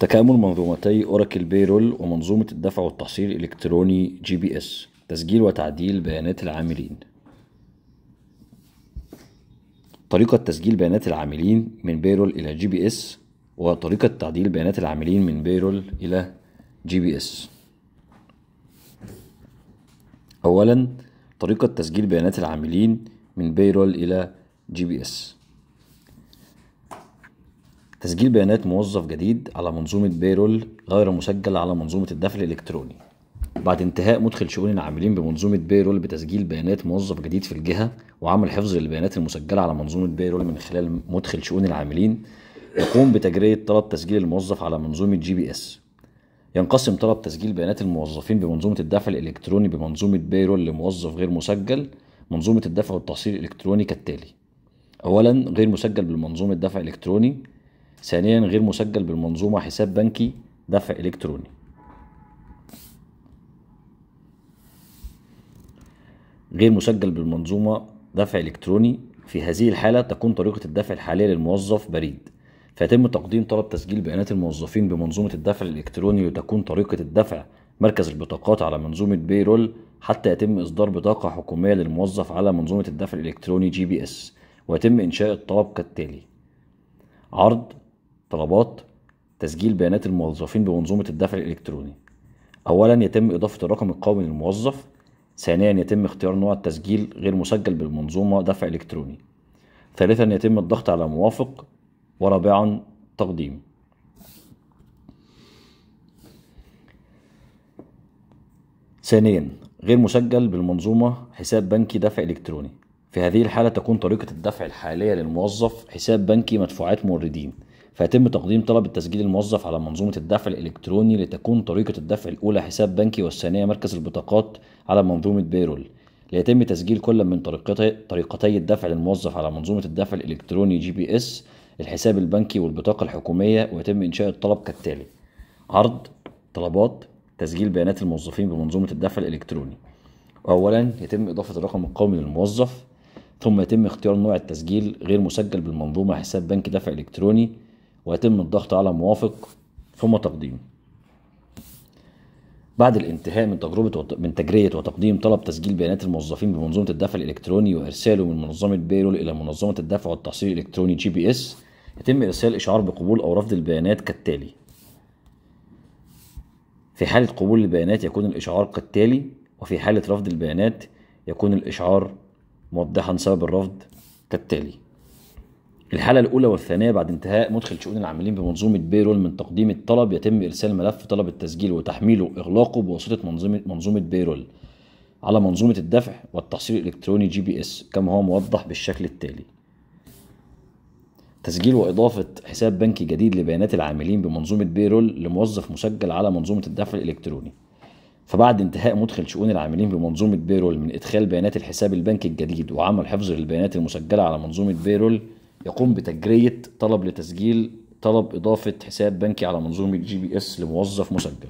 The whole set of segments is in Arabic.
تكامل منظومتي اوراكل بيرول ومنظومة الدفع والتحصيل الإلكتروني جي بي اس تسجيل وتعديل بيانات العاملين طريقة تسجيل بيانات العاملين من بيرول إلى جي بي اس وطريقة تعديل بيانات العاملين من بيرول إلى جي بي اس أولا طريقة تسجيل بيانات العاملين من بيرول إلى جي بي اس تسجيل بيانات موظف جديد على منظومة بيرول غير مسجل على منظومة الدفع الإلكتروني بعد انتهاء مدخل شؤون العاملين بمنظومة بيرول بتسجيل بيانات موظف جديد في الجهة وعمل حفظ للبيانات المسجلة على منظومة بيرول من خلال مدخل شؤون العاملين يقوم بتجرية طلب تسجيل الموظف على منظومة جي بي اس ينقسم طلب تسجيل بيانات الموظفين بمنظومة الدفع الإلكتروني بمنظومة بيرول لموظف غير مسجل منظومة الدفع والتحصيل الإلكتروني كالتالي أولا غير مسجل بالمنظومة دفع الإلكتروني ثانيا غير مسجل بالمنظومة حساب بنكي دفع إلكتروني غير مسجل بالمنظومة دفع إلكتروني في هذه الحالة تكون طريقة الدفع الحالية للموظف بريد فيتم تقديم طلب تسجيل بيانات الموظفين بمنظومة الدفع الإلكتروني وتكون طريقة الدفع مركز البطاقات على منظومة بيرول حتى يتم إصدار بطاقة حكومية للموظف على منظومة الدفع الإلكتروني جي بي إس ويتم إنشاء الطلب كالتالي عرض طلبات تسجيل بيانات الموظفين بمنظومة الدفع الإلكتروني أولا يتم إضافة الرقم القومي للموظف ثانيا يتم اختيار نوع التسجيل غير مسجل بالمنظومة دفع إلكتروني ثالثا يتم الضغط على موافق ورابعا تقديم ثانيا غير مسجل بالمنظومة حساب بنكي دفع إلكتروني في هذه الحالة تكون طريقة الدفع الحالية للموظف حساب بنكي مدفوعات موردين فيتم تقديم طلب التسجيل الموظف على منظومة الدفع الإلكتروني لتكون طريقة الدفع الأولى حساب بنكي والثانية مركز البطاقات على منظومة بيرول ليتم تسجيل كل من طريقتي, الدفع للموظف على منظومة الدفع الإلكتروني جي بي إس الحساب البنكي والبطاقة الحكومية ويتم إنشاء الطلب كالتالي عرض طلبات تسجيل بيانات الموظفين بمنظومة الدفع الإلكتروني أولا يتم إضافة الرقم القومي للموظف ثم يتم اختيار نوع التسجيل غير مسجل بالمنظومة حساب بنك دفع إلكتروني ويتم الضغط على موافق ثم تقديمه بعد الانتهاء من تجربة وت... من تجرية وتقديم طلب تسجيل بيانات الموظفين بمنظومة الدفع الإلكتروني وإرساله من منظمة بيرول إلى منظمة الدفع والتحصيل الإلكتروني جي بي إس يتم إرسال إشعار بقبول أو رفض البيانات كالتالي في حالة قبول البيانات يكون الإشعار كالتالي وفي حالة رفض البيانات يكون الإشعار موضحا سبب الرفض كالتالي الحالة الأولى والثانية بعد انتهاء مدخل شؤون العاملين بمنظومة بيرول من تقديم الطلب يتم إرسال ملف طلب التسجيل وتحميله وإغلاقه بواسطة منظومة منظومة بيرول على منظومة الدفع والتحصيل الإلكتروني جي بي إس كما هو موضح بالشكل التالي تسجيل وإضافة حساب بنكي جديد لبيانات العاملين بمنظومة بيرول لموظف مسجل على منظومة الدفع الإلكتروني فبعد انتهاء مدخل شؤون العاملين بمنظومة بيرول من إدخال بيانات الحساب البنكي الجديد وعمل حفظ للبيانات المسجلة على منظومة بيرول يقوم بتجرية طلب لتسجيل طلب إضافة حساب بنكي على منظومة جي بي إس لموظف مسجل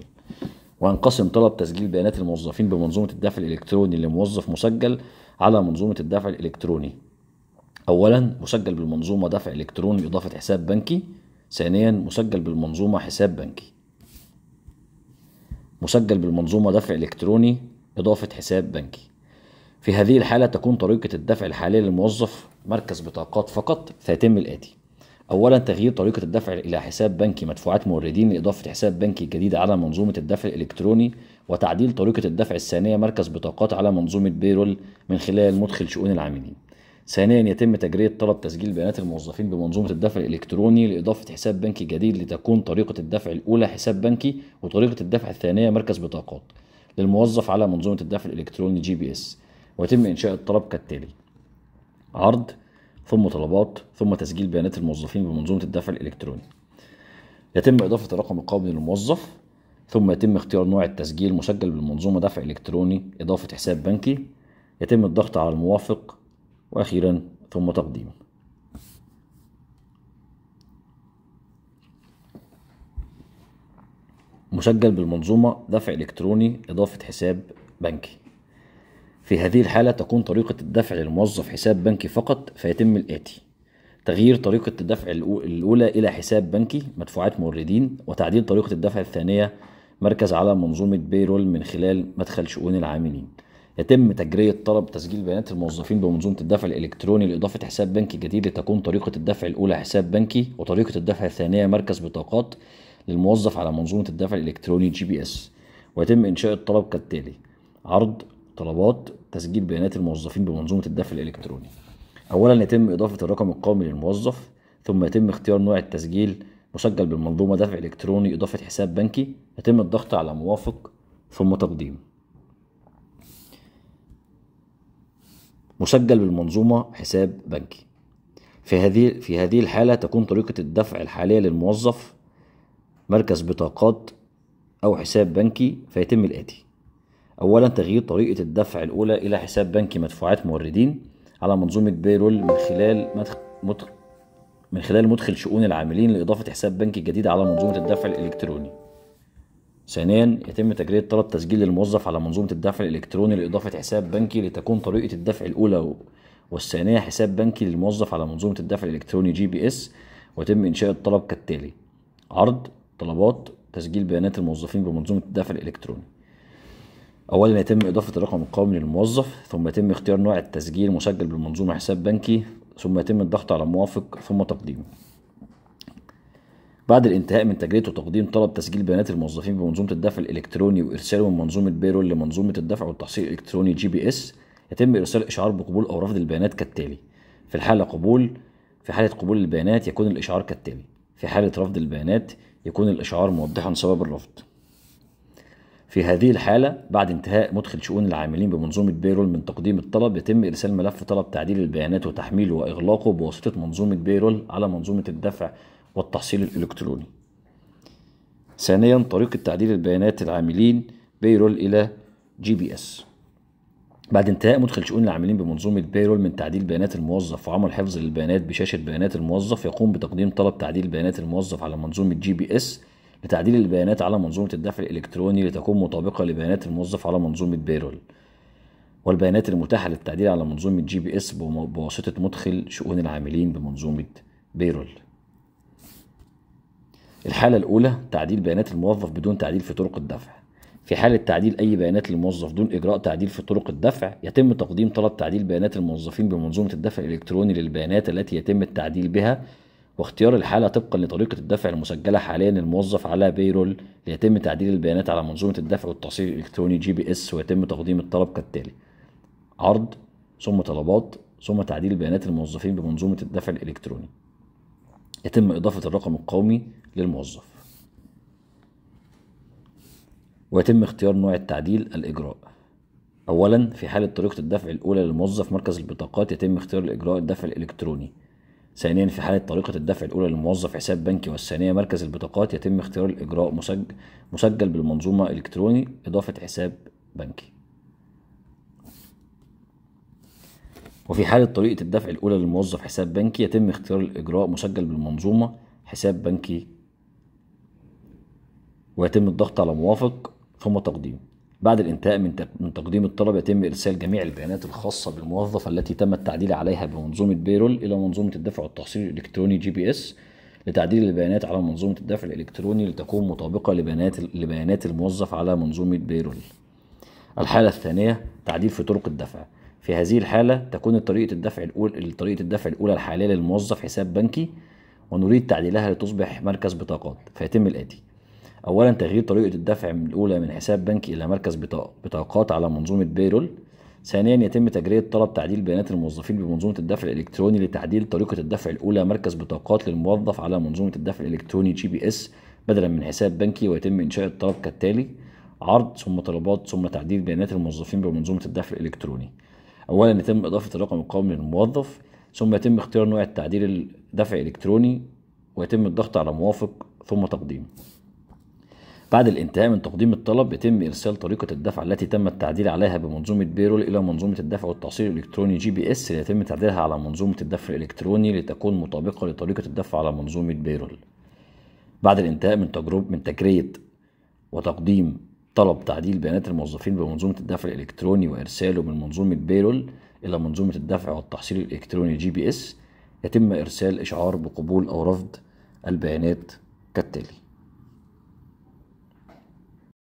وينقسم طلب تسجيل بيانات الموظفين بمنظومة الدفع الإلكتروني لموظف مسجل على منظومة الدفع الإلكتروني أولا مسجل بالمنظومة دفع إلكتروني إضافة حساب بنكي ثانيا مسجل بالمنظومة حساب بنكي مسجل بالمنظومة دفع إلكتروني إضافة حساب بنكي في هذه الحالة تكون طريقة الدفع الحالية للموظف مركز بطاقات فقط فيتم الآتي أولا تغيير طريقة الدفع إلى حساب بنكي مدفوعات موردين لإضافة حساب بنكي جديد على منظومة الدفع الإلكتروني وتعديل طريقة الدفع الثانية مركز بطاقات على منظومة بيرول من خلال مدخل شؤون العاملين ثانيا يتم تجرية طلب تسجيل بيانات الموظفين بمنظومة الدفع الإلكتروني لإضافة حساب بنكي جديد لتكون طريقة الدفع الأولى حساب بنكي وطريقة الدفع الثانية مركز بطاقات للموظف على منظومة الدفع الإلكتروني جي بي إس ويتم إنشاء الطلب كالتالي عرض ثم طلبات ثم تسجيل بيانات الموظفين بمنظومة الدفع الإلكتروني يتم إضافة الرقم القومي للموظف ثم يتم اختيار نوع التسجيل مسجل بالمنظومة دفع إلكتروني إضافة حساب بنكي يتم الضغط على الموافق وأخيرا ثم تقديم مسجل بالمنظومة دفع إلكتروني إضافة حساب بنكي في هذه الحالة تكون طريقة الدفع للموظف حساب بنكي فقط فيتم الآتي تغيير طريقة الدفع الأولى إلى حساب بنكي مدفوعات موردين وتعديل طريقة الدفع الثانية مركز على منظومة بيرول من خلال مدخل شؤون العاملين يتم تجرية طلب تسجيل بيانات الموظفين بمنظومة الدفع الإلكتروني لإضافة حساب بنكي جديد لتكون طريقة الدفع الأولى حساب بنكي وطريقة الدفع الثانية مركز بطاقات للموظف على منظومة الدفع الإلكتروني جي بي إس ويتم إنشاء الطلب كالتالي عرض طلبات تسجيل بيانات الموظفين بمنظومة الدفع الإلكتروني أولا يتم إضافة الرقم القومي للموظف ثم يتم اختيار نوع التسجيل مسجل بالمنظومة دفع إلكتروني إضافة حساب بنكي يتم الضغط على موافق ثم تقديم مسجل بالمنظومة حساب بنكي في هذه في هذه الحالة تكون طريقة الدفع الحالية للموظف مركز بطاقات أو حساب بنكي فيتم الآتي أولا تغيير طريقة الدفع الأولى إلى حساب بنكي مدفوعات موردين على منظومة بيرول من خلال مدخ... من خلال مدخل شؤون العاملين لإضافة حساب بنكي جديد على منظومة الدفع الإلكتروني. ثانيا يتم تجريد طلب تسجيل للموظف على منظومة الدفع الإلكتروني لإضافة حساب بنكي لتكون طريقة الدفع الأولى والثانية حساب بنكي للموظف على منظومة الدفع الإلكتروني جي بي إس ويتم إنشاء الطلب كالتالي عرض طلبات تسجيل بيانات الموظفين بمنظومة الدفع الإلكتروني اولا يتم اضافه الرقم القومي للموظف ثم يتم اختيار نوع التسجيل مسجل بالمنظومه حساب بنكي ثم يتم الضغط على موافق ثم تقديمه بعد الانتهاء من تجربة وتقديم طلب تسجيل بيانات الموظفين بمنظومه الدفع الالكتروني وارساله من منظومه بيرول لمنظومه الدفع والتحصيل الالكتروني جي بي اس يتم ارسال اشعار بقبول او رفض البيانات كالتالي في الحاله قبول في حاله قبول البيانات يكون الاشعار كالتالي في حاله رفض البيانات يكون الاشعار موضحا سبب الرفض في هذه الحالة بعد انتهاء مدخل شؤون العاملين بمنظومة بيرول من تقديم الطلب يتم إرسال ملف طلب تعديل البيانات وتحميله وإغلاقه بواسطة منظومة بيرول على منظومة الدفع والتحصيل الإلكتروني ثانيا طريقة تعديل البيانات العاملين بيرول إلى جي بي اس بعد انتهاء مدخل شؤون العاملين بمنظومة بيرول من تعديل بيانات الموظف وعمل حفظ للبيانات بشاشة بيانات الموظف يقوم بتقديم طلب تعديل بيانات الموظف على منظومة جي بي اس لتعديل البيانات على منظومة الدفع الإلكتروني لتكون مطابقة لبيانات الموظف على منظومة بيرول والبيانات المتاحة للتعديل على منظومة جي بي إس بواسطة مدخل شؤون العاملين بمنظومة بيرول الحالة الأولى تعديل بيانات الموظف بدون تعديل في طرق الدفع في حالة تعديل أي بيانات للموظف دون إجراء تعديل في طرق الدفع يتم تقديم طلب تعديل بيانات الموظفين بمنظومة الدفع الإلكتروني للبيانات التي يتم التعديل بها واختيار الحالة طبقا لطريقة الدفع المسجلة حاليا للموظف على بيرول ليتم تعديل البيانات على منظومة الدفع والتحصيل الإلكتروني جي بي إس ويتم تقديم الطلب كالتالي عرض ثم طلبات ثم تعديل بيانات الموظفين بمنظومة الدفع الإلكتروني يتم إضافة الرقم القومي للموظف ويتم اختيار نوع التعديل الإجراء أولا في حالة طريقة الدفع الأولى للموظف مركز البطاقات يتم اختيار الإجراء الدفع الإلكتروني ثانيا في حالة طريقة الدفع الأولى للموظف حساب بنكي والثانية مركز البطاقات يتم اختيار الإجراء مسجل, مسجل بالمنظومة إلكتروني إضافة حساب بنكي وفي حالة طريقة الدفع الأولى للموظف حساب بنكي يتم اختيار الإجراء مسجل بالمنظومة حساب بنكي ويتم الضغط على موافق ثم تقديم بعد الانتهاء من من تقديم الطلب يتم ارسال جميع البيانات الخاصه بالموظف التي تم التعديل عليها بمنظومه بيرول الى منظومه الدفع والتحصيل الالكتروني جي بي اس لتعديل البيانات على منظومه الدفع الالكتروني لتكون مطابقه لبيانات لبيانات الموظف على منظومه بيرول. الحاله الثانيه تعديل في طرق الدفع. في هذه الحاله تكون طريقه الدفع الاولى طريقه الدفع الاولى الحاليه للموظف حساب بنكي ونريد تعديلها لتصبح مركز بطاقات فيتم الاتي: اولا تغيير طريقه الدفع من الاولى من حساب بنكي الى مركز بطاقات على منظومه بيرول ثانيا يتم تجريد طلب تعديل بيانات الموظفين بمنظومه الدفع الالكتروني لتعديل طريقه الدفع الاولى مركز بطاقات للموظف على منظومه الدفع الالكتروني جي بي اس بدلا من حساب بنكي ويتم انشاء الطلب كالتالي عرض ثم طلبات ثم تعديل بيانات الموظفين بمنظومه الدفع الالكتروني اولا يتم اضافه الرقم القومي للموظف ثم يتم اختيار نوع التعديل الدفع الالكتروني ويتم الضغط على موافق ثم تقديم بعد الانتهاء من تقديم الطلب يتم إرسال طريقة الدفع التي تم التعديل عليها بمنظومة بيرول إلى منظومة الدفع والتحصيل الإلكتروني جي بي إس ليتم تعديلها على منظومة الدفع الإلكتروني لتكون مطابقة لطريقة الدفع على منظومة بيرول بعد الانتهاء من تجربة من تجريد وتقديم طلب تعديل بيانات الموظفين بمنظومة الدفع الإلكتروني وإرساله من منظومة بيرول إلى منظومة الدفع والتحصيل الإلكتروني جي بي إس يتم إرسال إشعار بقبول أو رفض البيانات كالتالي